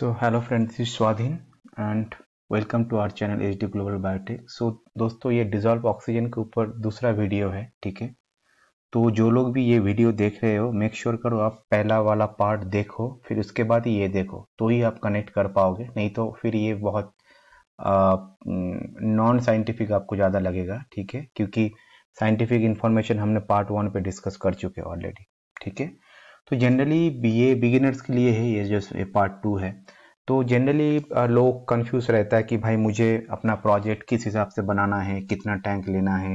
so hello friends this Swadhin and welcome to our channel H D global biotech so दोस्तों ये dissolve oxygen के ऊपर दूसरा video है ठीक है तो जो लोग भी ये वीडियो देख रहे हो मेक श्योर sure करो आप पहला वाला पार्ट देखो फिर उसके बाद ये देखो तो ही आप कनेक्ट कर पाओगे नहीं तो फिर ये बहुत नॉन साइंटिफिक आपको ज़्यादा लगेगा ठीक है क्योंकि साइंटिफिक इन्फॉर्मेशन हमने पार्ट वन पे डिस्कस कर चुके ऑलरेडी ठीक है तो जनरली बीए बिगिनर्स के लिए है ये जो पार्ट टू है तो जनरली लोग कंफ्यूज रहता है कि भाई मुझे अपना प्रोजेक्ट किस हिसाब से बनाना है कितना टैंक लेना है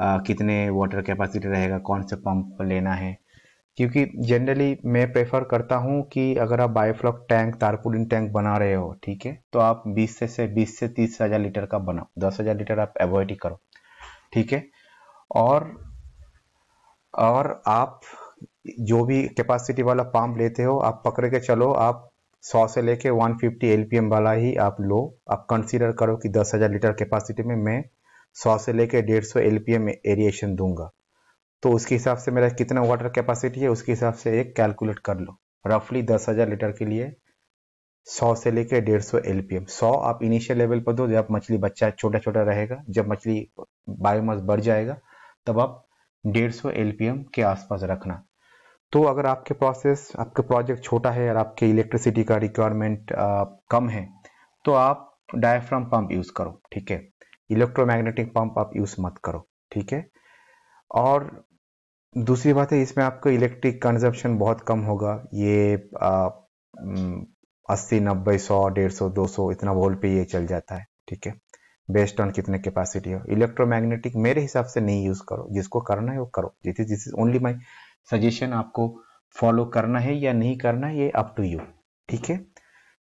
आ, कितने वाटर कैपेसिटी रहेगा कौन से पंप लेना है क्योंकि जनरली मैं प्रेफर करता हूँ कि अगर आप बायोफ्लॉक टैंक तारपुलिन टैंक बना रहे हो ठीक है तो आप 20 से से 20 से तीस हज़ार लीटर का बनाओ दस हज़ार लीटर आप अवॉइड ही करो ठीक है और और आप जो भी कैपेसिटी वाला पंप लेते हो आप पकड़ के चलो आप 100 से लेके 150 फिफ्टी वाला ही आप लो आप कंसीडर करो कि 10,000 लीटर कैपेसिटी में मैं 100 से लेके 150 सौ एरिएशन दूंगा तो उसके हिसाब से मेरा कितना वाटर कैपेसिटी है उसके हिसाब से एक कैलकुलेट कर लो रफली 10,000 लीटर के लिए 100 से लेके 150 सौ एम सौ आप इनिशियल लेवल पर दो जब मछली बच्चा छोटा छोटा रहेगा जब मछली बायोमास बढ़ जाएगा तब आप डेढ़ सौ के आसपास रखना तो अगर आपके प्रोसेस आपके प्रोजेक्ट छोटा है और आपके इलेक्ट्रिसिटी का रिक्वायरमेंट कम है तो आप डायफ्राम पंप यूज़ करो ठीक है इलेक्ट्रोमैग्नेटिक पंप आप यूज़ मत करो ठीक है और दूसरी बात है इसमें आपका इलेक्ट्रिक कंजप्शन बहुत कम होगा ये अस्सी नब्बे सौ डेढ़ सौ दो सौ इतना वोल्ट पे ये चल जाता है ठीक है बेस्ड ऑन कितने कैपेसिटी हो इलेक्ट्रोमैग्नेटिक मेरे हिसाब से नहीं यूज़ करो जिसको करना है वो करो this is only my suggestion आपको फॉलो करना है या नहीं करना है ये अप टू यू ठीक है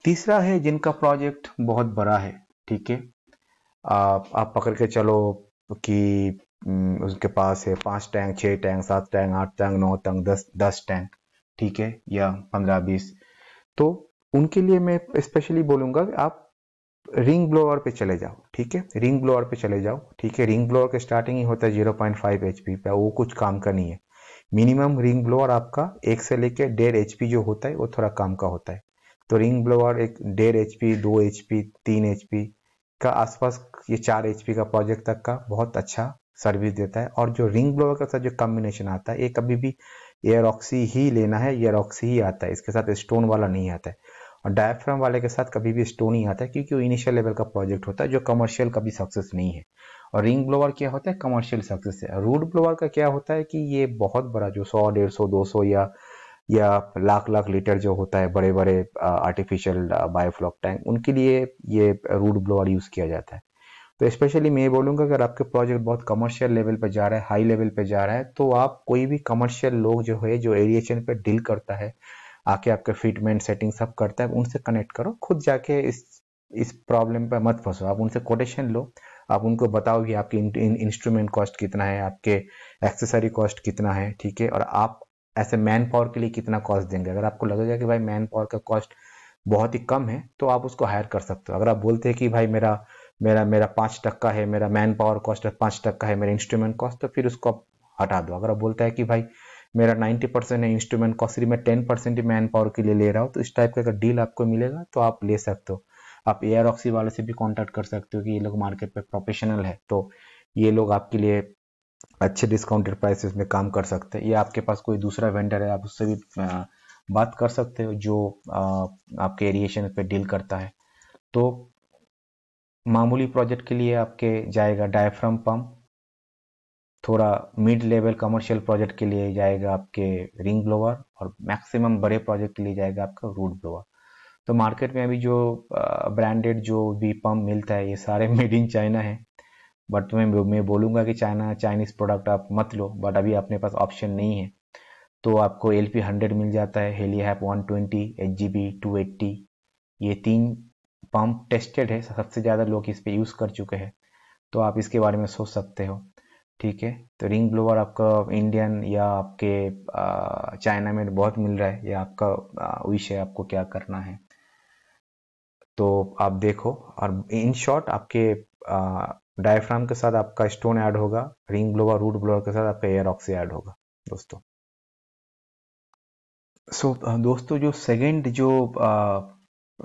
तीसरा है जिनका प्रोजेक्ट बहुत बड़ा है ठीक है आप, आप पकड़ के चलो कि उसके पास है पाँच टैंक छः टैंक सात टैंक आठ टैंक नौ टैंक दस दस टैंक ठीक है या पंद्रह बीस तो उनके लिए मैं स्पेशली बोलूंगा कि आप रिंग ब्लोअर पे चले जाओ ठीक है रिंग ब्लोअर पे चले जाओ ठीक है रिंग ब्लोअर का स्टार्टिंग ही होता है zero point five H P पे वो कुछ काम का नहीं है मिनिमम रिंग ब्लोअर आपका एक से लेके डेढ़ एच जो होता है वो थोड़ा कम का होता है तो रिंग ब्लोअर एक डेढ़ एच पी दो एच पी तीन एच का आसपास ये चार एच का प्रोजेक्ट तक का बहुत अच्छा सर्विस देता है और जो रिंग ब्लोअर का साथ जो कम्बिनेशन आता है ये कभी भी एयरऑक्सी ही लेना है एयरऑक्सी ही आता है इसके साथ स्टोन वाला नहीं आता है और डायफ्राम वाले के साथ कभी भी स्टोन ही आता है क्योंकि वो इनिशियल लेवल का प्रोजेक्ट होता है जो कमर्शियल कभी सक्सेस नहीं है और रिंग ब्लोअर क्या होता है कमर्शियल सक्सेस है रूट ब्लोअर का क्या होता है कि ये बहुत बड़ा जो सौ डेढ़ सौ दो सौ या या लाख लाख लीटर जो होता है बड़े बड़े आर्टिफिशियल बायोफ्लॉक टैंक उनके लिए ये रूट ब्लोअर यूज़ किया जाता है तो स्पेशली मैं बोलूँगा अगर आपके प्रोजेक्ट बहुत कमर्शियल लेवल पर जा रहा है हाई लेवल पर जा रहा है तो आप कोई भी कमर्शियल लोग जो है जो एरिएशन पर डील करता है आके आपके फिटमेंट सेटिंग सब करता है उनसे कनेक्ट करो खुद जाके इस इस प्रॉब्लम पर मत फंसो आप उनसे कोटेशन लो आप उनको बताओ कि आपकी इंस्ट्रूमेंट कॉस्ट कितना है आपके एक्सेसरी कॉस्ट कितना है ठीक है और आप ऐसे मैन पावर के लिए कितना कॉस्ट देंगे अगर आपको लगेगा कि भाई मैन पावर का कॉस्ट बहुत ही कम है तो आप उसको हायर कर सकते हो अगर आप बोलते हैं कि भाई मेरा मेरा मेरा पाँच टक्का है मेरा मैन पावर कॉस्ट पाँच टक्का है मेरा इंस्ट्रूमेंट कॉस्ट तो फिर उसको आप हटा दो अगर आप बोलता है कि भाई मेरा नाइन्टी परसेंट है इंस्ट्रूमेंट कॉस्ट मैं टेन परसेंट ही मैन पावर के लिए ले रहा हूँ तो इस टाइप का अगर डील आपको मिलेगा तो आप ले सकते हो आप एयर ऑक्सी वाले से भी कॉन्टैक्ट कर सकते हो कि ये लोग मार्केट में प्रोफेशनल है तो ये लोग आपके लिए अच्छे डिस्काउंटेड प्राइसेस में काम कर सकते हैं या आपके पास कोई दूसरा वेंडर है आप उससे भी बात कर सकते हो जो आपके एरिएशन पे डील करता है तो मामूली प्रोजेक्ट के लिए आपके जाएगा डायफ्राम पंप थोड़ा मिड लेवल कमर्शियल प्रोजेक्ट के लिए जाएगा आपके रिंग ब्लोअर और मैक्सिमम बड़े प्रोजेक्ट के लिए जाएगा आपका रूट ब्लोअर तो मार्केट में अभी जो ब्रांडेड जो वी पम्प मिलता है ये सारे मेड इन चाइना है बट मैं मैं बोलूँगा कि चाइना चाइनीज़ प्रोडक्ट आप मत लो बट अभी अपने पास ऑप्शन नहीं है तो आपको एल पी हंड्रेड मिल जाता है Hailea HAP one twenty H G B two eighty ये तीन पम्प टेस्टेड है सबसे ज़्यादा लोग इस पर यूज़ कर चुके हैं तो आप इसके बारे में सोच सकते हो ठीक है तो रिंग ब्लोअर आपका इंडियन या आपके चाइना में बहुत मिल रहा है या आपका विश है आपको क्या करना है तो आप देखो और इन शॉर्ट आपके डायफ्राम के साथ आपका स्टोन ऐड होगा रिंग ब्लोअर रूट ब्लोअर के साथ आपका एयर ऑक्सी ऐड होगा दोस्तों सो so, दोस्तों जो सेकंड जो आ,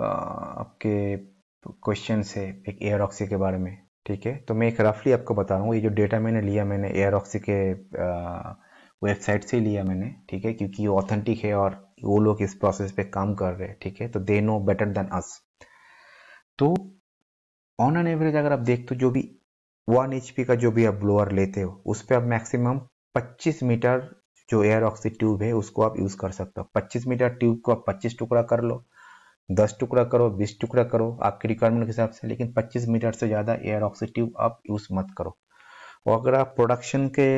आ, आपके क्वेश्चन है एक एयर ऑक्सी के बारे में ठीक है तो मैं एक रफली आपको बता रहा हूँ ये जो डेटा मैंने लिया मैंने एयर ऑक्सी के वेबसाइट से लिया मैंने ठीक है क्योंकि ये ऑथेंटिक है और वो लोग इस प्रोसेस पे काम कर रहे हैं ठीक है तो they know better than us तो ऑन एन एवरेज अगर आप देखते हो जो भी वन एच का जो भी आप ब्लोअर लेते हो उस पर आप मैक्सिमम 25 मीटर जो एयर ऑक्सी ट्यूब है उसको आप यूज़ कर सकते हो 25 मीटर ट्यूब को आप 25 टुकड़ा कर लो 10 टुकड़ा करो 20 टुकड़ा करो आपके रिक्वायरमेंट के हिसाब से लेकिन 25 मीटर से ज़्यादा एयर ऑक्सी ट्यूब आप यूज़ मत करो और अगर आप प्रोडक्शन के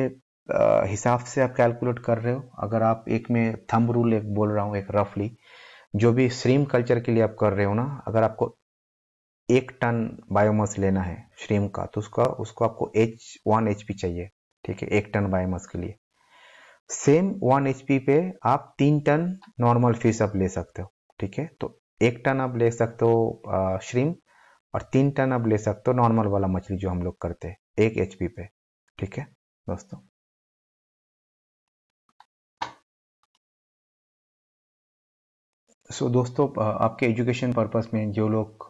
हिसाब से आप कैलकुलेट कर रहे हो अगर आप एक में थंब रूल एक बोल रहा हूँ एक रफली जो भी स्ट्रीम कल्चर के लिए आप कर रहे हो ना अगर आपको एक टन बायोमास लेना है श्रीम का तो उसका उसको आपको एच वन एच पी चाहिए ठीक है एक टन बायोमास के लिए सेम वन एच पी पे आप तीन टन नॉर्मल फिश आप ले सकते हो ठीक है तो एक टन आप ले सकते हो श्रीम और तीन टन आप ले सकते हो नॉर्मल वाला मछली जो हम लोग करते हैं एक एच पे ठीक है दोस्तों सो so, दोस्तों आपके एजुकेशन पर्पस में जो लोग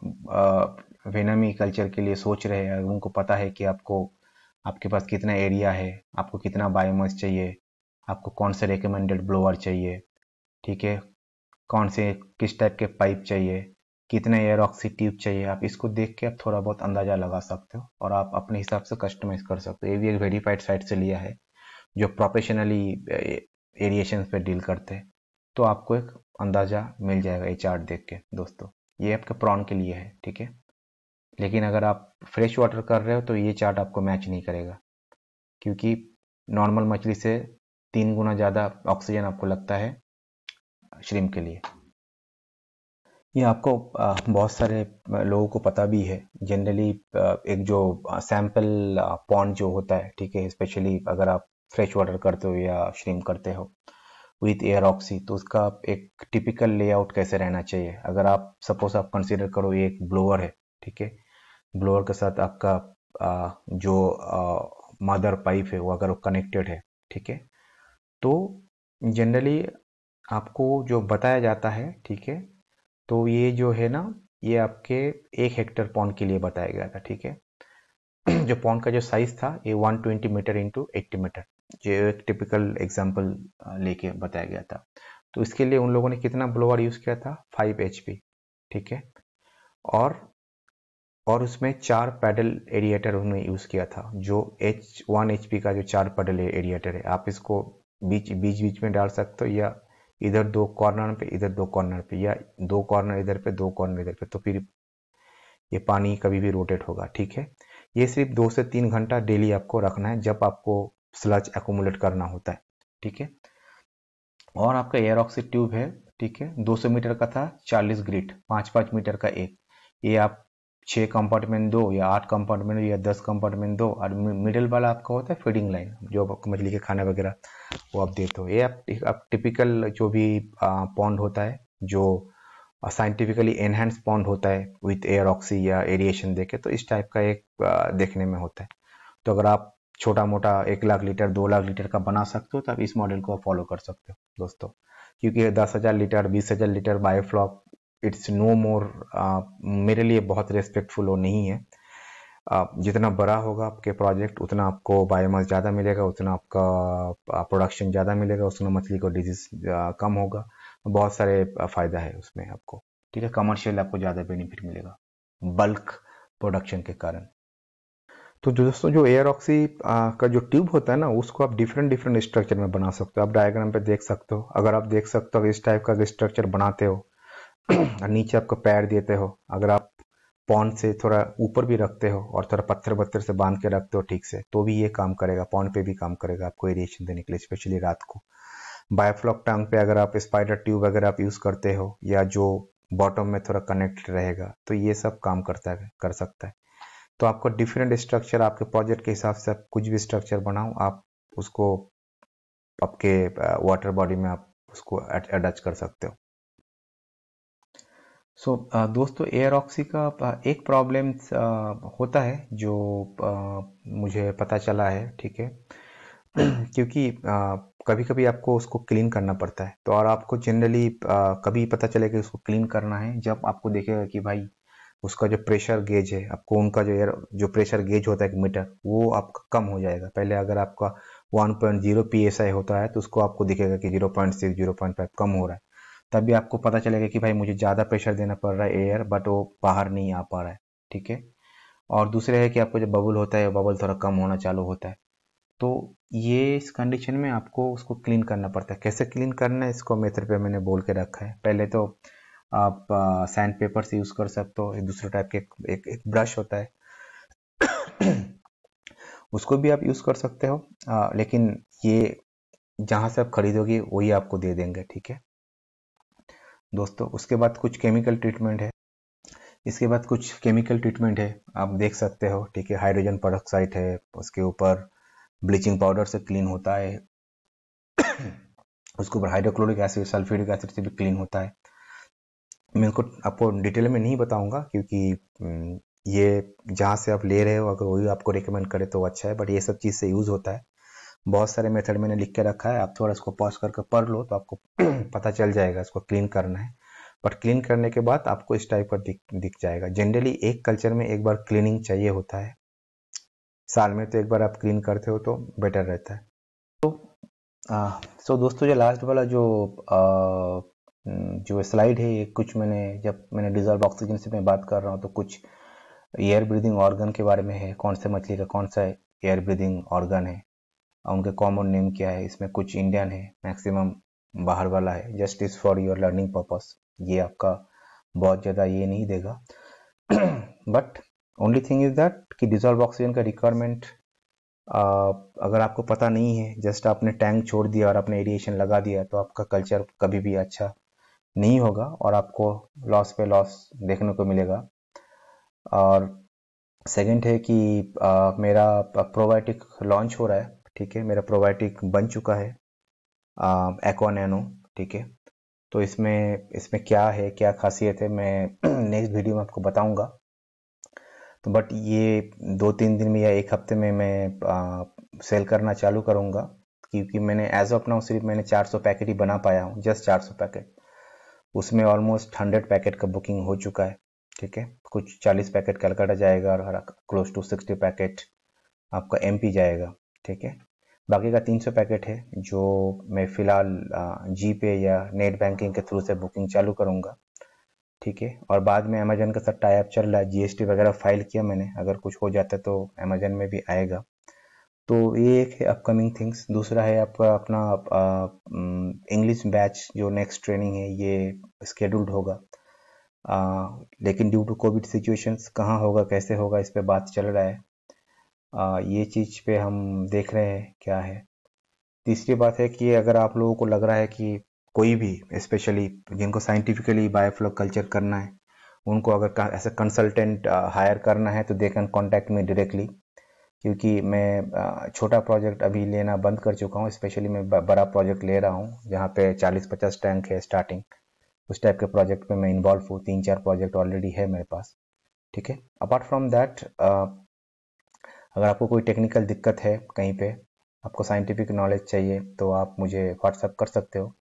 वेनामी कल्चर के लिए सोच रहे हैं उनको पता है कि आपको आपके पास कितना एरिया है आपको कितना बायोमास चाहिए आपको कौन से रिकमेंडेड ब्लोअर चाहिए ठीक है कौन से किस टाइप के पाइप चाहिए कितने एयर ऑक्सी ट्यूब चाहिए आप इसको देख के आप थोड़ा बहुत अंदाज़ा लगा सकते हो और आप अपने हिसाब से कस्टमाइज कर सकते हो ये भी एक वेरीफाइड साइट से लिया है जो प्रोफेशनली एरिएशन पे डील करते हैं तो आपको एक अंदाज़ा मिल जाएगा ये चार्ट देख के दोस्तों ये आपके प्रॉन के लिए है ठीक है लेकिन अगर आप फ्रेश वाटर कर रहे हो तो ये चार्ट आपको मैच नहीं करेगा क्योंकि नॉर्मल मछली से तीन गुना ज़्यादा ऑक्सीजन आपको लगता है श्रिम के लिए ये आपको बहुत सारे लोगों को पता भी है जनरली एक जो सैम्पल पॉन्ड जो होता है ठीक है स्पेशली अगर आप फ्रेश वाटर करते हो या श्रिम करते हो विथ एयर ऑक्सी तो उसका एक टिपिकल लेआउट कैसे रहना चाहिए अगर आप सपोज आप कंसिडर करो ये एक ब्लोअर है ठीक है ब्लोअर के साथ आपका आ, जो आ, मदर पाइप है वो अगर वो कनेक्टेड है ठीक है तो जनरली आपको जो बताया जाता है ठीक है तो ये जो है ना ये आपके एक हेक्टर पॉन्ड के लिए बताया गया था ठीक है जो पॉन्ड का जो साइज था ये 120 मीटर इंटू एट्टी मीटर जो एक टिपिकल एग्जाम्पल लेके बताया गया था तो इसके लिए उन लोगों ने कितना ब्लोअर यूज़ किया था फाइव एच ठीक है और और उसमें चार पैडल एडिएटर उन्होंने यूज़ किया था जो एच वन एच का जो चार पैडल एडिएटर है आप इसको बीच बीच बीच में डाल सकते हो या इधर दो कॉर्नर पे इधर दो कॉर्नर पे या दो कॉर्नर इधर पे दो कॉर्नर इधर पे तो फिर ये पानी कभी भी रोटेट होगा ठीक है ये सिर्फ दो से तीन घंटा डेली आपको रखना है जब आपको स्लज एकोमुलेट करना होता है ठीक है और आपका एयर ऑक्सीड ट्यूब है ठीक है 200 मीटर का था 40 ग्रिड पाँच पाँच मीटर का एक ये आप छः कंपार्टमेंट दो या आठ कंपार्टमेंट या दस कंपार्टमेंट दो और मिडिल वाला आपका होता है फीडिंग लाइन जो आप मछली के खाना वगैरह वो आप देते हो ये आप, आप टिपिकल जो भी पॉन्ड होता है जो साइंटिफिकली एनहेंस पॉन्ड होता है विथ एयर ऑक्सी या एरिएशन देके तो इस टाइप का एक आ, देखने में होता है तो अगर आप छोटा मोटा एक लाख लीटर दो लाख लीटर का बना सकते हो तो इस मॉडल को फॉलो कर सकते हो दोस्तों क्योंकि दस हज़ार लीटर बीस हज़ार litre biofloc it's no more मेरे लिए बहुत रेस्पेक्टफुल वो नहीं है uh, जितना बड़ा होगा आपके प्रोजेक्ट उतना आपको बायोमास ज़्यादा मिलेगा उतना आपका प्रोडक्शन ज़्यादा मिलेगा उसमें मछली को डिजीज कम होगा बहुत सारे फ़ायदा है उसमें आपको ठीक है कमर्शियल आपको ज़्यादा बेनिफिट मिलेगा बल्क प्रोडक्शन के कारण तो जो दोस्तों जो एयर ऑक्सी का जो ट्यूब होता है ना उसको आप डिफरेंट डिफरेंट स्ट्रक्चर में बना सकते हो आप डायग्राम पे देख सकते हो अगर आप देख सकते हो इस टाइप का स्ट्रक्चर बनाते हो और नीचे आपको पैर देते हो अगर आप पौन से थोड़ा ऊपर भी रखते हो और थोड़ा पत्थर पत्थर से बांध के रखते हो ठीक से तो भी ये काम करेगा पौन पे भी काम करेगा आपको एरिएशन देने के लिए स्पेशली रात को बायोफ्लॉक टांग पे अगर आप स्पाइडर ट्यूब अगर आप यूज़ करते हो या जो बॉटम में थोड़ा कनेक्ट रहेगा तो ये सब काम करता है कर सकता है तो आपको डिफरेंट स्ट्रक्चर आपके प्रोजेक्ट के हिसाब से आप कुछ भी स्ट्रक्चर बनाओ आप उसको आपके वाटर बॉडी में आप उसको अटैच कर सकते हो सो so, दोस्तों एयर ऑक्सी का एक प्रॉब्लम होता है जो मुझे पता चला है ठीक है क्योंकि कभी कभी आपको उसको क्लीन करना पड़ता है तो और आपको जनरली कभी पता चले कि उसको क्लीन करना है जब आपको देखेगा कि भाई उसका जो प्रेशर गेज है आपको उनका जो एयर जो प्रेशर गेज होता है एक मीटर वो आपका कम हो जाएगा पहले अगर आपका 1.0 पॉइंट होता है तो उसको आपको दिखेगा कि 0.6 0.5 कम हो रहा है तभी आपको पता चलेगा कि भाई मुझे ज़्यादा प्रेशर देना पड़ रहा है एयर बट वो बाहर नहीं आ पा रहा है ठीक है और दूसरे है कि आपको जो बबल होता है वो बबल थोड़ा कम होना चालू होता है तो ये इस कंडीशन में आपको उसको क्लीन करना पड़ता है कैसे क्लीन करना है इसको मेथड पर मैंने बोल के रखा है पहले तो आप सैंड पेपर से यूज कर सकते हो एक दूसरे टाइप के एक, एक, एक ब्रश होता है उसको भी आप यूज कर सकते हो आ, लेकिन ये जहाँ से आप खरीदोगे वही आपको दे देंगे ठीक है दोस्तों उसके बाद कुछ केमिकल ट्रीटमेंट है इसके बाद कुछ केमिकल ट्रीटमेंट है आप देख सकते हो ठीक है हाइड्रोजन पेरोक्साइड है उसके ऊपर ब्लीचिंग पाउडर से क्लीन होता है उसके ऊपर हाइड्रोक्लोरिक एसिड सल्फ्यूरिक एसिड से भी क्लीन होता है मैं उनको आपको डिटेल में नहीं बताऊंगा क्योंकि ये जहाँ से आप ले रहे हो अगर वही आपको रिकमेंड करे तो अच्छा है बट ये सब चीज़ से यूज़ होता है बहुत सारे मेथड मैंने लिख के रखा है आप थोड़ा इसको पॉज करके पढ़ लो तो आपको पता चल जाएगा इसको क्लीन करना है बट क्लीन करने के बाद आपको इस टाइप का दिख दिख जाएगा जनरली एक कल्चर में एक बार क्लीनिंग चाहिए होता है साल में तो एक बार आप क्लीन करते हो तो बेटर रहता है तो सो so दोस्तों जो लास्ट वाला जो हम्म, जो स्लाइड है ये कुछ मैंने जब मैंने डिजॉल्व ऑक्सीजन से मैं बात कर रहा हूँ तो कुछ एयर ब्रीदिंग ऑर्गन के बारे में है कौन से मछली का कौन सा एयर ब्रीदिंग ऑर्गन है उनके कॉमन नेम क्या है इसमें कुछ इंडियन है मैक्सिमम बाहर वाला है just is for your learning purpose ये आपका बहुत ज़्यादा ये नहीं देगा but only thing is that कि डिजॉल्व ऑक्सीजन का रिक्वायरमेंट अगर आपको पता नहीं है जस्ट आपने टैंक छोड़ दिया और आपने एडिएशन लगा दिया तो आपका कल्चर कभी भी अच्छा नहीं होगा और आपको लॉस पे लॉस देखने को मिलेगा और सेकंड है कि आ, मेरा प्रोबायोटिक लॉन्च हो रहा है ठीक है मेरा प्रोबायोटिक बन चुका है एक्वानैनो ठीक है तो इसमें इसमें क्या है क्या खासियत है मैं नेक्स्ट वीडियो में आपको बताऊंगा तो बट ये दो तीन दिन में या एक हफ्ते में मैं आ, सेल करना चालू करूंगा क्योंकि मैंने एज ऑफ नाउ सिर्फ मैंने 400 पैकेट ही बना पाया हूँ जस्ट 400 पैकेट उसमें ऑलमोस्ट हंड्रेड पैकेट का बुकिंग हो चुका है ठीक है कुछ चालीस पैकेट कलकत्ता जाएगा और क्लोज टू सिक्सटी पैकेट आपका एम जाएगा ठीक है बाकी का 300 पैकेट है जो मैं फ़िलहाल जी पे या नेट बैंकिंग के थ्रू से बुकिंग चालू करूँगा ठीक है और बाद में अमेजन का सब टाइप चल रहा है जीएसटी वगैरह फाइल किया मैंने अगर कुछ हो जाता तो अमेजन में भी आएगा तो ये एक है अपकमिंग थिंग्स दूसरा है आपका अपना इंग्लिश बैच जो नेक्स्ट ट्रेनिंग है ये स्केड्यूल्ड होगा आ, लेकिन ड्यू टू कोविड सिचुएशंस कहाँ होगा कैसे होगा इस पर बात चल रहा है आ, ये चीज़ पे हम देख रहे हैं क्या है तीसरी बात है कि अगर आप लोगों को लग रहा है कि कोई भी स्पेशली जिनको साइंटिफिकली बायोफ्लो कल्चर करना है उनको अगर एज कंसल्टेंट हायर करना है तो दे कैन कॉन्टैक्ट में डायरेक्टली क्योंकि मैं छोटा प्रोजेक्ट अभी लेना बंद कर चुका हूँ स्पेशली मैं बड़ा प्रोजेक्ट ले रहा हूँ जहाँ पे 40-50 टैंक है स्टार्टिंग उस टाइप के प्रोजेक्ट पे मैं इन्वॉल्व हूँ तीन चार प्रोजेक्ट ऑलरेडी है मेरे पास ठीक है अपार्ट फ्रॉम दैट अगर आपको कोई टेक्निकल दिक्कत है कहीं पर आपको साइंटिफिक नॉलेज चाहिए तो आप मुझे व्हाट्सअप कर सकते हो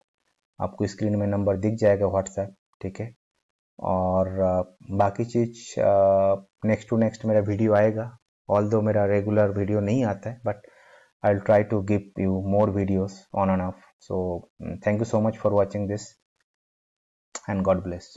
आपको स्क्रीन में नंबर दिख जाएगा व्हाट्सएप ठीक है और बाकी चीज़ नेक्स्ट टू नेक्स्ट मेरा वीडियो आएगा ऑल दो मेरा रेगुलर वीडियो नहीं आता है but I will try to give you more videos on and off so thank you so much for watching this and God bless